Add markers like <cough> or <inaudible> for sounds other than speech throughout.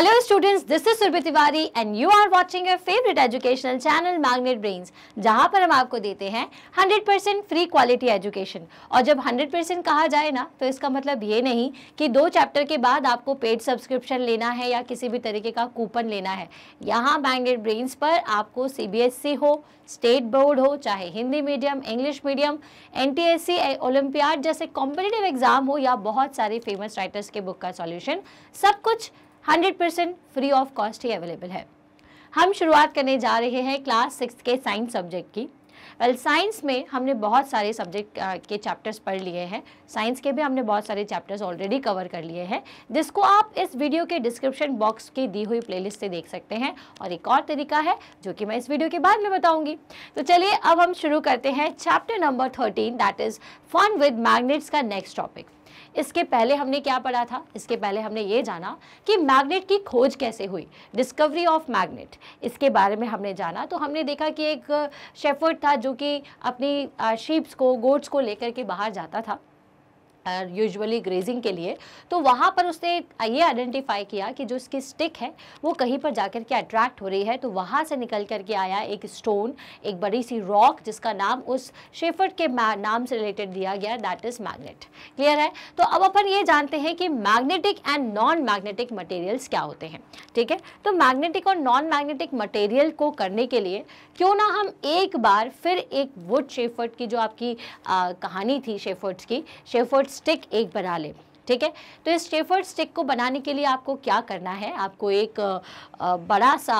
Hello students, this is Surbhi Tiwari and you are watching your favorite educational channel Magnet Brains जहां पर हम आपको देते हैं 100% फ्री क्वालिटी एजुकेशन और जब 100% कहा जाए ना तो इसका मतलब ये नहीं कि दो चैप्टर के बाद आपको पेड सब्सक्रिप्शन लेना है या किसी भी तरीके का कूपन लेना है यहाँ मैग्नेट ब्रेन्स पर आपको सी e हो स्टेट बोर्ड हो चाहे Hindi medium English medium N T olympiad जैसे कॉम्पिटेटिव एग्जाम हो या बहुत सारे फेमस राइटर्स के बुक का सॉल्यूशन सब कुछ hundred percent free of cost ही अवेलेबल है हम शुरुआत करने जा रहे हैं क्लास सिक्स के साइंस सब्जेक्ट की वेल well, साइंस में हमने बहुत सारे सब्जेक्ट के चैप्टर्स पढ़ लिए हैं साइंस के भी हमने बहुत सारे चैप्टर्स ऑलरेडी कवर कर लिए हैं जिसको आप इस वीडियो के डिस्क्रिप्शन बॉक्स की दी हुई प्लेलिस्ट से देख सकते हैं और एक और तरीका है जो कि मैं इस वीडियो के बाद में बताऊंगी तो चलिए अब हम शुरू करते हैं chapter number thirteen that is fun with magnets का नेक्स्ट टॉपिक इसके पहले हमने क्या पढ़ा था इसके पहले हमने ये जाना कि मैग्नेट की खोज कैसे हुई डिस्कवरी ऑफ मैग्नेट इसके बारे में हमने जाना तो हमने देखा कि एक शेफर्ड था जो कि अपनी शीप्स को गोट्स को लेकर के बाहर जाता था यूजुअली ग्रेजिंग के लिए तो वहाँ पर उसने ये आइडेंटिफाई किया कि जो इसकी स्टिक है वो कहीं पर जाकर के अट्रैक्ट हो रही है तो वहाँ से निकल करके आया एक स्टोन एक बड़ी सी रॉक जिसका नाम उस शेफर्ड के नाम से रिलेटेड दिया गया दैट इज़ मैग्नेट क्लियर है तो अब अपन ये जानते हैं कि magnetic and non magnetic materials क्या होते हैं ठीक है तो मैग्नेटिक और नॉन मैग्नेटिक मटेरियल को करने के लिए क्यों ना हम एक बार फिर एक वुड शेफर्ड की जो आपकी आ, कहानी थी शेफर्ड्स की शेफर्ड्स स्टिक एक बना लें ठीक है तो इस स्टेफर्ड स्टिक को बनाने के लिए आपको क्या करना है आपको एक बड़ा सा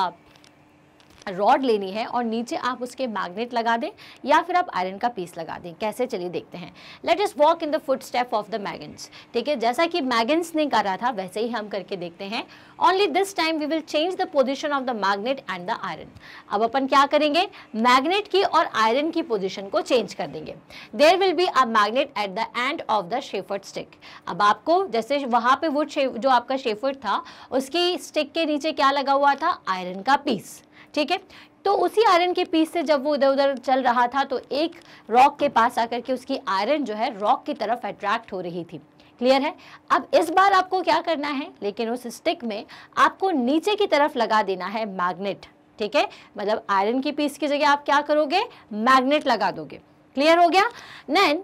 रॉड लेनी है और नीचे आप उसके मैग्नेट लगा दें या फिर आप आयरन का पीस लगा दें कैसे चलिए देखते हैं let is walk in the foot step of the magnets ठीक है जैसा कि मैगन्स ने करा था वैसे ही हम करके देखते हैं only this time we will change the position of the magnet and the iron अब अपन क्या करेंगे मैग्नेट की और आयरन की पोजिशन को चेंज कर देंगे there will be a magnet at the end of the shaft stick अब आपको जैसे वहाँ पे वो जो आपका शेफर्ट था उसकी स्टिक के नीचे क्या लगा हुआ था आयरन का पीस ठीक है तो उसी आयरन के पीस से जब वो इधर उधर चल रहा था तो एक रॉक के पास आकर के उसकी आयरन जो है रॉक की तरफ अट्रैक्ट हो रही थी क्लियर है अब इस बार आपको क्या करना है लेकिन उस स्टिक में आपको नीचे की तरफ लगा देना है मैग्नेट ठीक है मतलब आयरन की पीस की जगह आप क्या करोगे मैग्नेट लगा दोगे क्लियर हो गया then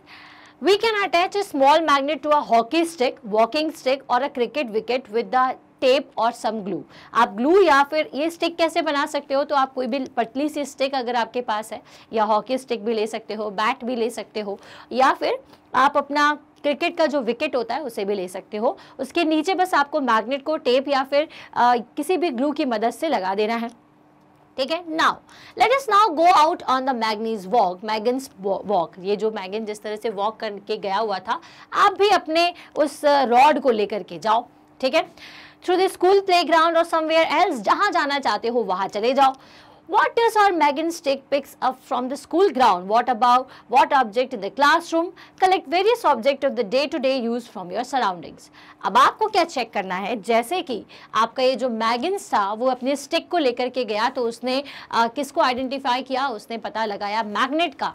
we can attach a small magnet to a hockey stick walking stick और a cricket wicket with the tape और सम ग्लू आप ग्लू या फिर ये स्टिक कैसे बना सकते हो तो आप कोई भी पतली सी स्टिक अगर आपके पास है या हॉकी स्टिक भी ले सकते हो बैट भी ले सकते हो या फिर आप अपना क्रिकेट का जो विकेट होता है उसे भी ले सकते हो उसके नीचे बस आपको मैग्नेट को टेप या फिर आ, किसी भी ग्लू की मदद से लगा देना है ठीक है now let us now go out on the magnets walk magnets walk ये जो मैगन जिस तरह से वॉक करके गया हुआ था आप भी अपने उस रॉड को लेकर के जाओ ठीक है through the school play ground और समवेयर एल्स जहां जाना चाहते हो वहां चले जाओ What are our stick picks up from the school ground what about what object in the class room collect various object of the day to day use from your surroundings अब आपको क्या चेक करना है जैसे कि आपका ये जो मैगन्स था वो अपने स्टिक को लेकर के गया तो उसने आ, किसको आइडेंटिफाई किया उसने पता लगाया मैग्नेट का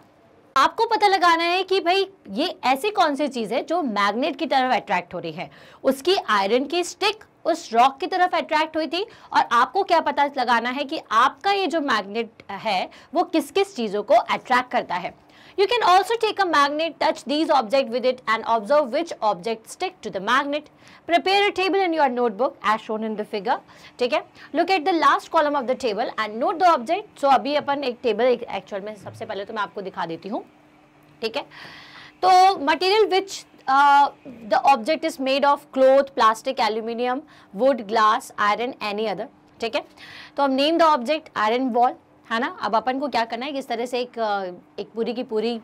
आपको पता लगाना है कि भाई ये ऐसी कौन सी चीज़ है जो मैग्नेट की तरफ अट्रैक्ट हो रही है उसकी आयरन की स्टिक उस रॉक की तरफ अट्रैक्ट हुई थी और आपको क्या पता लगाना है कि आपका ये जो मैग्नेट है वो किस किस चीज़ों को अट्रैक्ट करता है you can also take a magnet touch these object with it and observe which object stick to the magnet prepare a table in your notebook as shown in the figure ठीक है look at the last column of the table and note the object so अभी अपन एक table actual में सबसे पहले तो मैं आपको दिखा देती हूँ ठीक है तो material which the object is made of cloth plastic aluminium wood glass iron any other ठीक है तो हम name the object iron ball है ना अब अपन को क्या करना है किस तरह से एक uh, एक पूरी की पूरी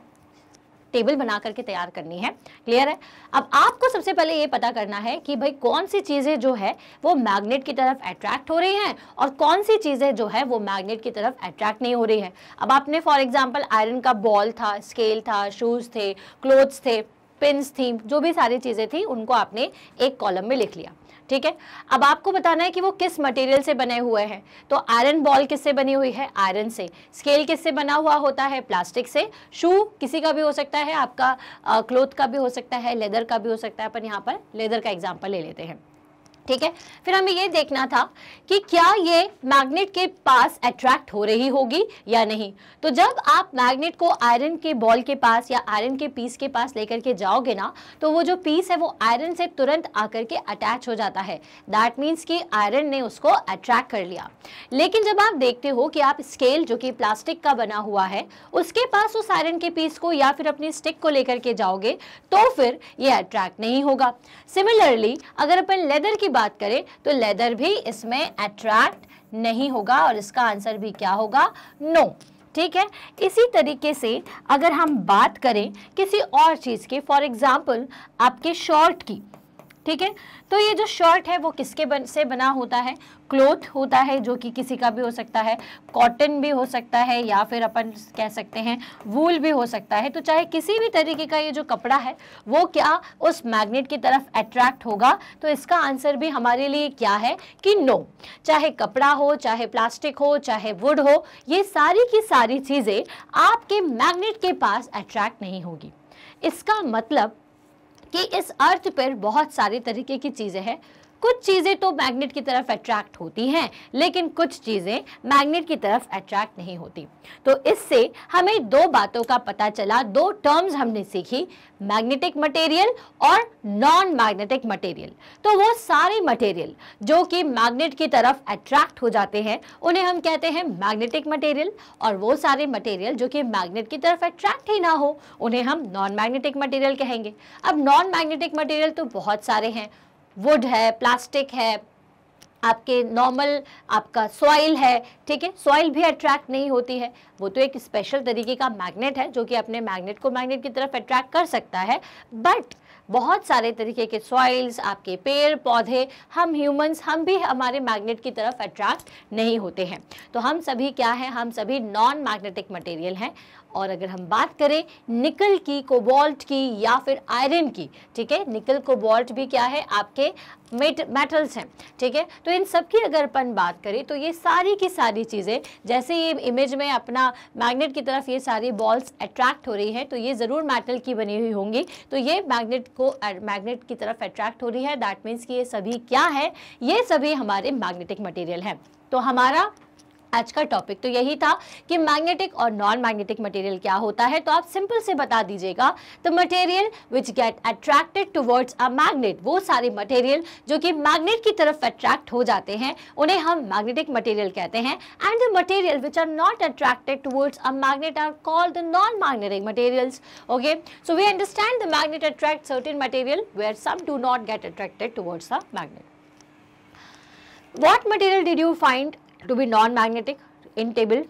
टेबल बना करके तैयार करनी है क्लियर है अब आपको सबसे पहले ये पता करना है कि भाई कौन सी चीज़ें जो है वो मैग्नेट की तरफ अट्रैक्ट हो रही हैं और कौन सी चीज़ें जो है वो मैग्नेट की तरफ अट्रैक्ट नहीं हो रही है अब आपने फॉर एग्जाम्पल आयरन का बॉल था स्केल था शूज़ थे क्लोथ्स थे पिंस थी जो भी सारी चीज़ें थी उनको आपने एक कॉलम में लिख लिया ठीक है अब आपको बताना है कि वो किस मटेरियल से बने हुए हैं तो आयरन बॉल किससे बनी हुई है आयरन से स्केल किससे बना हुआ होता है प्लास्टिक से शू किसी का भी हो सकता है आपका क्लोथ का भी हो सकता है लेदर का भी हो सकता है अपन यहाँ पर लेदर का एग्जाम्पल ले लेते हैं ठीक है फिर हमें ये देखना था कि क्या ये मैग्नेट के पास अट्रैक्ट हो रही होगी या नहीं तो जब आप मैग्नेट को आयरन के बॉल के पास या आयरन के पीस के पास लेकर के जाओगे ना तो वो जो पीस है वो आयरन से तुरंत आकर के अटैच हो जाता है दैट मीन्स कि आयरन ने उसको अट्रैक्ट कर लिया लेकिन जब आप देखते हो कि आप स्केल जो कि प्लास्टिक का बना हुआ है उसके पास उस आयरन के पीस को या फिर अपनी स्टिक को लेकर के जाओगे तो फिर ये अट्रैक्ट नहीं होगा सिमिलरली अगर अपन लेदर की बात करें तो लेदर भी इसमें अट्रैक्ट नहीं होगा और इसका आंसर भी क्या होगा नो no. ठीक है इसी तरीके से अगर हम बात करें किसी और चीज़ की फॉर एग्ज़ाम्पल आपके शॉर्ट की ठीक है तो ये जो शर्ट है वो किसके बन, से बना होता है क्लोथ होता है जो कि किसी का भी हो सकता है कॉटन भी हो सकता है या फिर अपन कह सकते हैं वूल भी हो सकता है तो चाहे किसी भी तरीके का ये जो कपड़ा है वो क्या उस मैग्नेट की तरफ अट्रैक्ट होगा तो इसका आंसर भी हमारे लिए क्या है कि नो चाहे कपड़ा हो चाहे प्लास्टिक हो चाहे वुड हो ये सारी की सारी चीज़ें आपके मैग्नेट के पास अट्रैक्ट नहीं होगी इसका मतलब कि इस अर्थ पर बहुत सारी तरीके की चीज़ें हैं कुछ चीज़ें तो मैग्नेट की तरफ अट्रैक्ट होती हैं लेकिन कुछ चीज़ें मैग्नेट की तरफ अट्रैक्ट नहीं होती तो इससे हमें दो बातों का पता चला दो टर्म्स हमने सीखी मैग्नेटिक मटेरियल और नॉन मैग्नेटिक मटेरियल तो वो सारे मटेरियल जो कि मैग्नेट की तरफ अट्रैक्ट हो जाते हैं उन्हें हम कहते हैं मैग्नेटिक मटेरियल और वो सारे मटेरियल जो कि मैग्नेट की तरफ अट्रैक्ट ही ना हो उन्हें हम नॉन मैग्नेटिक मटेरियल कहेंगे अब नॉन मैग्नेटिक मटेरियल तो बहुत सारे हैं वुड है प्लास्टिक है आपके नॉर्मल आपका सॉइल है ठीक है सॉइल भी अट्रैक्ट नहीं होती है वो तो एक स्पेशल तरीके का मैग्नेट है जो कि अपने मैग्नेट को मैग्नेट की तरफ अट्रैक्ट कर सकता है बट बहुत सारे तरीके के सॉइल्स आपके पेड़ पौधे हम ह्यूमंस हम भी हमारे मैग्नेट की तरफ अट्रैक्ट नहीं होते हैं तो हम सभी क्या हैं हम सभी नॉन मैग्नेटिक मटेरियल हैं और अगर हम बात करें निकल की कोबाल्ट की या फिर आयरन की ठीक है निकल कोबाल्ट भी क्या है आपके मेट मेटल्स हैं ठीक है तो इन सब की अगर अपन बात करें तो ये सारी की सारी चीज़ें जैसे ये इमेज में अपना मैग्नेट की तरफ ये सारी बॉल्स अट्रैक्ट हो रही हैं तो ये ज़रूर मेटल की बनी हुई होंगी तो ये मैग्नेट को मैग्नेट की तरफ अट्रैक्ट हो रही है दैट मीन्स कि ये सभी क्या है ये सभी हमारे मैग्नेटिक मटेरियल हैं तो हमारा आज का टॉपिक तो यही था कि मैग्नेटिक और नॉन मैग्नेटिक मटेरियल क्या होता है तो आप सिंपल से बता दीजिएगा the material which get attracted towards a magnet वो सारे मटेरियल जो कि मैग्नेट की तरफ अट्रैक्ट हो जाते हैं उन्हें हम मैग्नेटिक मटेरियल कहते हैं and the material which are not attracted towards a magnet are called non magnetic materials okay so we understand the magnet attract certain material where some do not get attracted towards a magnet what material did you find to be non magnetic in table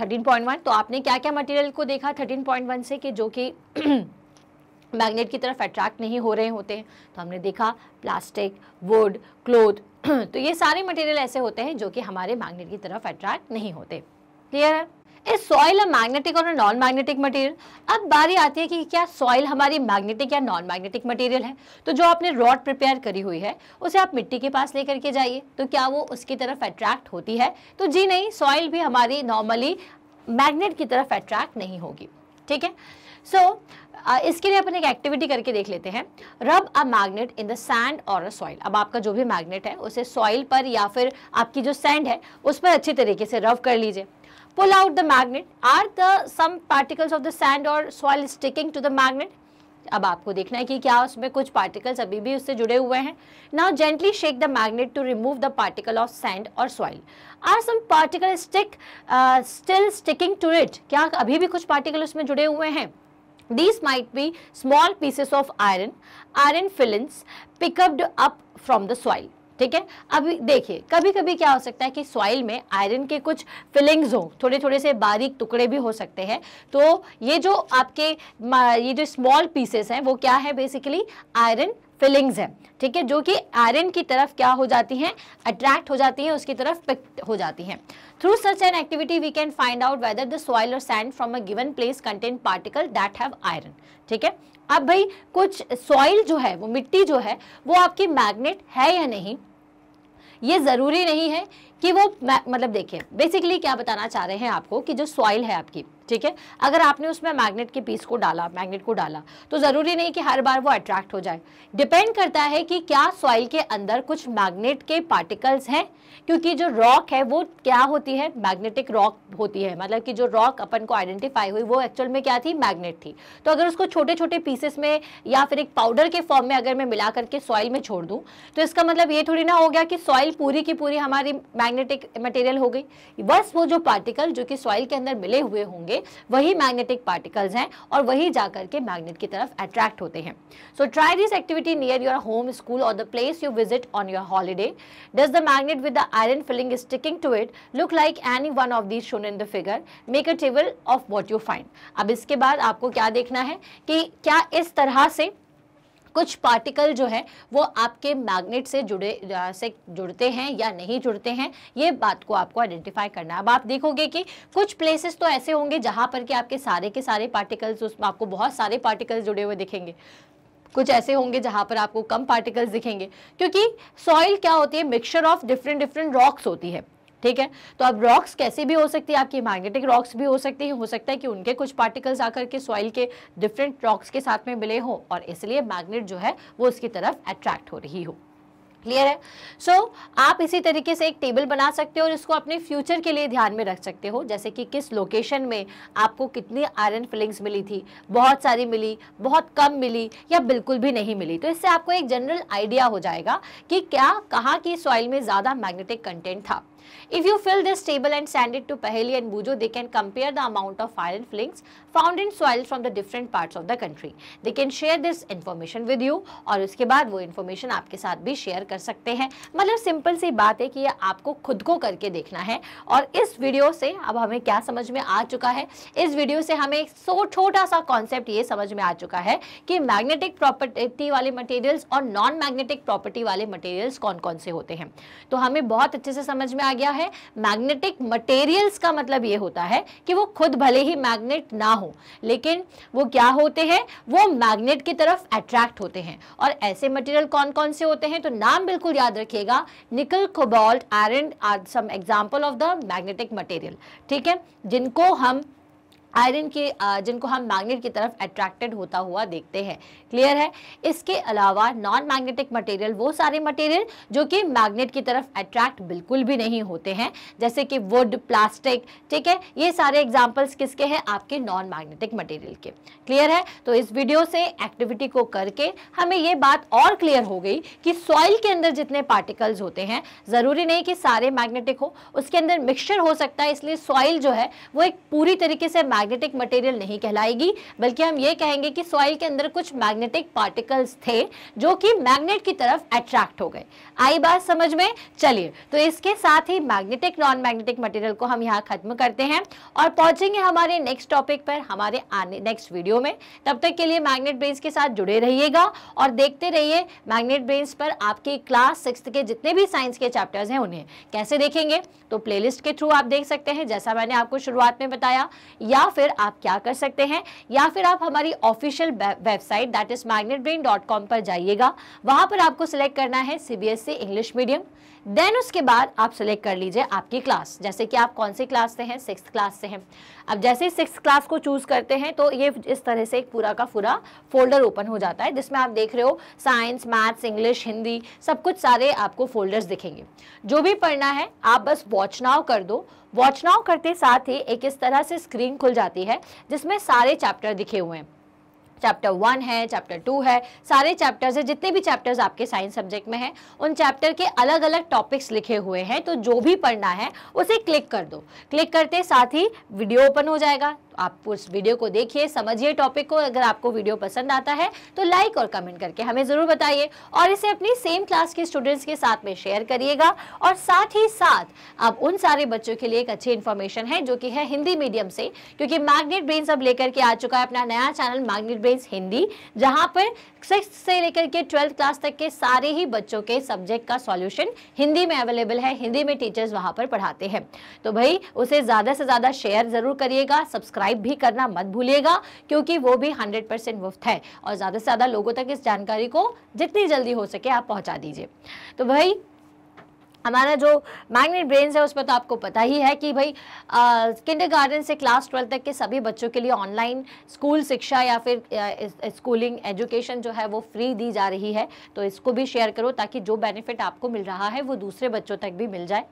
thirteen point one तो आपने क्या क्या material को देखा thirteen point one से कि जो कि मैग्नेट <clears throat> की तरफ अट्रैक्ट नहीं हो रहे होते हैं तो हमने देखा प्लास्टिक वुड क्लोथ तो ये सारे मटेरियल ऐसे होते हैं जो कि हमारे मैग्नेट की तरफ अट्रैक्ट नहीं होते क्लियर है इज सॉइल अ मैग्नेटिक और नॉन मैग्नेटिक मटेरियल अब बारी आती है कि क्या सॉइल हमारी मैग्नेटिक या नॉन मैग्नेटिक मटेरियल है तो जो आपने रॉड प्रिपेयर करी हुई है उसे आप मिट्टी के पास लेकर के जाइए तो क्या वो उसकी तरफ अट्रैक्ट होती है तो जी नहीं सॉइल भी हमारी नॉर्मली मैग्नेट की तरफ अट्रैक्ट नहीं होगी ठीक है सो so, इसके लिए अपन एक एक्टिविटी करके देख लेते हैं rub a magnet in the sand और अ सॉइल अब आपका जो भी मैग्नेट है उसे सॉइल पर या फिर आपकी जो सैंड है उस पर अच्छी तरीके से रब कर लीजिए pull out the magnet are the some particles of the sand or soil sticking to the magnet अब आपको देखना है कि क्या उसमें कुछ पार्टिकल्स अभी भी उससे जुड़े हुए हैं now gently shake the magnet to remove the particle of sand और soil are some particle stick still sticking to it क्या अभी भी कुछ पार्टिकल उसमें जुड़े हुए हैं these might be small pieces of iron iron filings picked up from the soil ठीक है अभी देखिए कभी कभी क्या हो सकता है कि सॉइल में आयरन के कुछ फिलिंग्स हो थोड़े थोड़े से बारीक टुकड़े भी हो सकते हैं तो ये जो आपके ये जो स्मॉल पीसेस हैं वो क्या है बेसिकली आयरन फिलिंग्स हैं ठीक है जो कि आयरन की तरफ क्या हो जाती हैं अट्रैक्ट हो जाती हैं उसकी तरफ पिक हो जाती हैं through such an activity we can find out whether the soil और sand from a given place contain particle that have iron ठीक है अब भाई कुछ सॉइल जो है वो मिट्टी जो है वो आपकी मैग्नेट है या नहीं ये ज़रूरी नहीं है कि वो मतलब देखिए बेसिकली क्या बताना चाह रहे हैं आपको कि जो सॉइल है आपकी ठीक है अगर आपने उसमें मैग्नेट के पीस को डाला मैग्नेट को डाला तो ज़रूरी नहीं कि हर बार वो अट्रैक्ट हो जाए डिपेंड करता है कि क्या सॉइल के अंदर कुछ मैग्नेट के पार्टिकल्स हैं क्योंकि जो रॉक है वो क्या होती है मैग्नेटिक रॉक होती है मतलब कि जो रॉक अपन को आइडेंटिफाई हुई वो एक्चुअल में क्या थी मैग्नेट थी तो अगर उसको छोटे छोटे पीसेस में या फिर एक पाउडर के फॉर्म में अगर मैं मिला करके सॉइल में छोड़ दूँ तो इसका मतलब ये थोड़ी ना हो गया कि सॉइल पूरी की पूरी हमारी मैग्नेटिक मटेरियल हो गई बस वो जो पार्टिकल जो कि सॉइल के अंदर मिले हुए होंगे वही मैग्नेटिक पार्टिकल्स हैं और वही जाकर के मैग्नेट की तरफ अट्रैक्ट होते हैं so try this activity near your home school और the place you visit on your holiday does the magnet with the iron filing sticking to it look like any one of these shown in the figure make a table of what you find अब इसके बाद आपको क्या देखना है कि क्या इस तरह से कुछ पार्टिकल जो है वो आपके मैग्नेट से जुड़े से जुड़ते हैं या नहीं जुड़ते हैं ये बात को आपको आइडेंटिफाई करना है अब आप देखोगे कि कुछ प्लेसेस तो ऐसे होंगे जहाँ पर कि आपके सारे के सारे पार्टिकल्स उसमें आपको बहुत सारे पार्टिकल्स जुड़े हुए दिखेंगे कुछ ऐसे होंगे जहाँ पर आपको कम पार्टिकल्स दिखेंगे क्योंकि सॉइल क्या होती है mixture of different different rocks होती है ठीक है तो अब रॉक्स कैसे भी हो सकती है आपकी मैग्नेटिक रॉक्स भी हो सकती है हो सकता है कि उनके कुछ पार्टिकल्स आकर के सॉइल के डिफरेंट रॉक्स के साथ में मिले हों और इसलिए मैग्नेट जो है वो उसकी तरफ अट्रैक्ट हो रही हो क्लियर है सो so, आप इसी तरीके से एक टेबल बना सकते हो और इसको अपने फ्यूचर के लिए ध्यान में रख सकते हो जैसे कि किस लोकेशन में आपको कितनी आयरन फिलिंग्स मिली थी बहुत सारी मिली बहुत कम मिली या बिल्कुल भी नहीं मिली तो इससे आपको एक जनरल आइडिया हो जाएगा कि क्या कहाँ की सॉइल में ज़्यादा मैग्नेटिक कंटेंट था If you fill this table and send it to Paheli and Bujo, they can compare the amount of iron flings found in soil from the different parts of the country. They can share this information with you और उसके बाद वो information आपके साथ भी share कर सकते हैं मतलब सिंपल सी बात है कि ये आपको खुद को करके देखना है और इस वीडियो से अब हमें क्या समझ में आ चुका है इस वीडियो से हमें एक सो छोटा सा कॉन्सेप्ट ये समझ में आ चुका है कि मैग्नेटिक प्रॉपर्टी वाले मटेरियल्स और नॉन मैग्नेटिक प्रॉपर्टी वाले मटेरियल्स कौन कौन से होते हैं तो हमें बहुत अच्छे से समझ में आ आ गया है मैग्नेटिक मटेरियल्स का मतलब ये होता है कि वो खुद भले ही मैग्नेट ना हो लेकिन वो क्या होते हैं वो मैग्नेट की तरफ अट्रैक्ट होते हैं और ऐसे मटेरियल कौन कौन से होते हैं तो नाम बिल्कुल याद रखिएगा nickel cobalt iron are some example of the magnetic material ठीक है जिनको हम आयरन के जिनको हम मैग्नेट की तरफ अट्रैक्टेड होता हुआ देखते हैं क्लियर है इसके अलावा नॉन मैग्नेटिक मटेरियल वो सारे मटेरियल जो कि मैग्नेट की तरफ अट्रैक्ट बिल्कुल भी नहीं होते हैं जैसे कि वुड प्लास्टिक ठीक है ये सारे एग्जाम्पल्स किसके हैं आपके नॉन मैग्नेटिक मटेरियल के क्लियर है तो इस वीडियो से एक्टिविटी को करके हमें ये बात और क्लियर हो गई कि सॉइल के अंदर जितने पार्टिकल्स होते हैं ज़रूरी नहीं कि सारे मैग्नेटिक हो उसके अंदर मिक्सचर हो सकता है इसलिए सॉइल जो है वो एक पूरी तरीके से मैग्नेटिक मटेरियल नहीं कहलाएगी बल्कि हम ये कहेंगे कि सॉइल के अंदर कुछ मैग्नेटिक पार्टिकल्स थे जो कि मैग्नेट की तरफ अट्रैक्ट हो गए आई बात समझ में चलिए तो इसके साथ ही मैग्नेटिक नॉन मैग्नेटिक मटेरियल को हम यहाँ खत्म करते हैं और पहुंचेंगे हमारे नेक्स्ट टॉपिक पर हमारे आने नेक्स्ट वीडियो में तब तक के लिए मैग्नेट ब्रेन्स के साथ जुड़े रहिएगा और देखते रहिए मैग्नेट ब्रेन्स पर आपकी क्लास सिक्स के जितने भी साइंस के चैप्टर्स हैं उन्हें कैसे देखेंगे तो प्लेलिस्ट के थ्रू आप देख सकते हैं जैसा मैंने आपको शुरुआत में बताया या फिर आप क्या कर सकते हैं या फिर आप हमारी official website that is magnet पर जाइएगा वहां पर आपको सिलेक्ट करना है सीबीएसई इंग्लिश मीडियम देन उसके बाद आप सिलेक्ट कर लीजिए आपकी क्लास जैसे कि आप कौन सी क्लास से हैं सिक्स क्लास से हैं अब जैसे ही सिक्स क्लास को चूज़ करते हैं तो ये इस तरह से एक पूरा का पूरा फोल्डर ओपन हो जाता है जिसमें आप देख रहे हो साइंस मैथ्स इंग्लिश हिंदी सब कुछ सारे आपको फोल्डर्स दिखेंगे जो भी पढ़ना है आप बस वॉच नाव कर दो वॉच नाउ करते साथ ही एक इस तरह से स्क्रीन खुल जाती है जिसमें सारे चैप्टर दिखे हुए हैं चैप्टर वन है चैप्टर टू है सारे चैप्टर्स है जितने भी चैप्टर्स आपके साइंस सब्जेक्ट में हैं उन चैप्टर के अलग अलग टॉपिक्स लिखे हुए हैं तो जो भी पढ़ना है उसे क्लिक कर दो क्लिक करते साथ ही वीडियो ओपन हो जाएगा आप उस वीडियो को देखिए समझिए टॉपिक को अगर आपको वीडियो पसंद आता है तो लाइक और कमेंट करके हमें ज़रूर बताइए और इसे अपनी सेम क्लास के स्टूडेंट्स के साथ में शेयर करिएगा और साथ ही साथ अब उन सारे बच्चों के लिए एक अच्छी इन्फॉर्मेशन है जो कि है हिंदी मीडियम से क्योंकि मैग्नेट ब्रेन्स अब लेकर के आ चुका है अपना नया चैनल मैग्नेट ब्रेन्स हिंदी जहाँ पर सिक्स से लेकर के ट्वेल्थ क्लास तक के सारे ही बच्चों के सब्जेक्ट का सॉल्यूशन हिंदी में अवेलेबल है हिंदी में टीचर्स वहाँ पर पढ़ाते हैं तो भाई उसे ज़्यादा से ज़्यादा शेयर ज़रूर करिएगा सब्सक्राइब सब्सक्राइब भी करना मत भूलिएगा क्योंकि वो भी 100 परसेंट मुफ्त है और ज़्यादा से ज़्यादा लोगों तक इस जानकारी को जितनी जल्दी हो सके आप पहुँचा दीजिए तो भाई हमारा जो मैग्नेट ब्रेन्स है उसमें तो आपको पता ही है कि भाई किंडर गार्डन से क्लास ट्वेल्थ तक के सभी बच्चों के लिए ऑनलाइन स्कूल शिक्षा या फिर स्कूलिंग एजुकेशन जो है वो फ्री दी जा रही है तो इसको भी शेयर करो ताकि जो बेनिफिट आपको मिल रहा है वो दूसरे बच्चों तक भी मिल जाए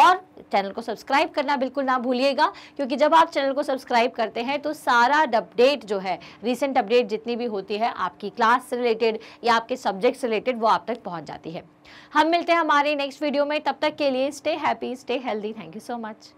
और चैनल को सब्सक्राइब करना बिल्कुल ना भूलिएगा क्योंकि जब आप चैनल को सब्सक्राइब करते हैं तो सारा अपडेट जो है रिसेंट अपडेट जितनी भी होती है आपकी क्लास से रिलेटेड या आपके सब्जेक्ट से रिलेटेड वो आप तक पहुँच जाती है हम मिलते हैं हमारे नेक्स्ट वीडियो में तब तक के लिए stay happy stay healthy thank you so much